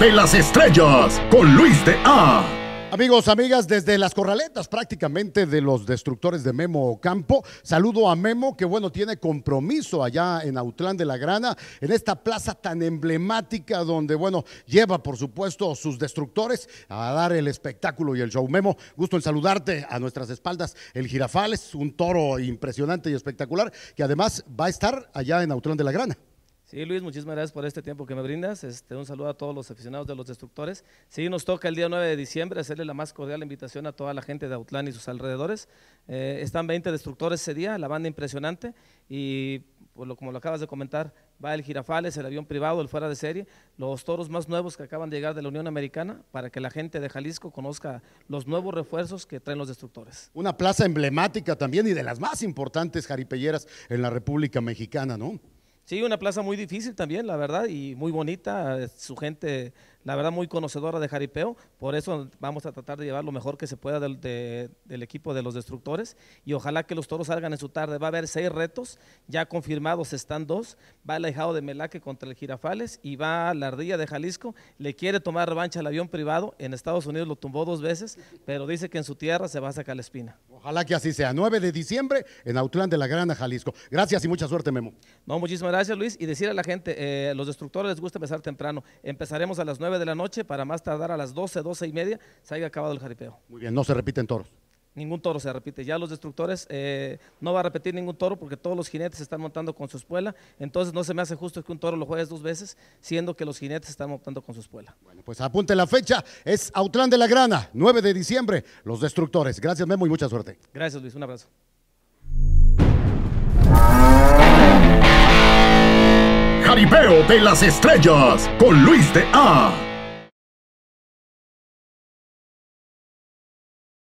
de las Estrellas con Luis de A. Amigos, amigas, desde las corraletas prácticamente de los destructores de Memo Campo, saludo a Memo, que bueno, tiene compromiso allá en Autlán de la Grana, en esta plaza tan emblemática donde, bueno, lleva por supuesto sus destructores a dar el espectáculo y el show. Memo, gusto en saludarte a nuestras espaldas. El Girafales, un toro impresionante y espectacular, que además va a estar allá en Autlán de la Grana. Sí, Luis, muchísimas gracias por este tiempo que me brindas. Este, un saludo a todos los aficionados de los destructores. Sí, nos toca el día 9 de diciembre hacerle la más cordial invitación a toda la gente de Autlán y sus alrededores. Eh, están 20 destructores ese día, la banda impresionante. Y pues, como lo acabas de comentar, va el Girafales, el avión privado, el fuera de serie, los toros más nuevos que acaban de llegar de la Unión Americana, para que la gente de Jalisco conozca los nuevos refuerzos que traen los destructores. Una plaza emblemática también y de las más importantes jaripelleras en la República Mexicana, ¿no? Sí, una plaza muy difícil también, la verdad, y muy bonita, eh, su gente, la verdad, muy conocedora de jaripeo, por eso vamos a tratar de llevar lo mejor que se pueda del, equipo de los destructores y ojalá que los toros salgan en su tarde. Va a haber seis retos, ya confirmados están dos, va el ahijado de Melaque contra el Girafales y va a la ardilla de Jalisco, le quiere tomar revancha al avión privado, en Estados Unidos lo tumbó dos veces, pero dice que en su tierra se va a sacar la espina. Ojalá que así sea. 9 de diciembre en Autlán de la Grana, Jalisco. Gracias y mucha suerte, Memo. No, muchísimas gracias, Luis. Y decir a la gente, eh, los destructores les gusta empezar temprano. Empezaremos a las 9 de la noche para más tardar a las 12, 12 y media se haya acabado el jaripeo. Muy bien, no se repiten toros. Ningún toro se repite. Ya los destructores eh, no va a repetir ningún toro porque todos los jinetes están montando con su espuela. Entonces no se me hace justo que un toro lo juegues dos veces, siendo que los jinetes están montando con su espuela. Bueno, pues apunte la fecha. Es Autlán de la Grana, 9 de diciembre. Los destructores. Gracias, Memo, y mucha suerte. Gracias, Luis. Un abrazo. Jaripeo de las Estrellas con Luis de A.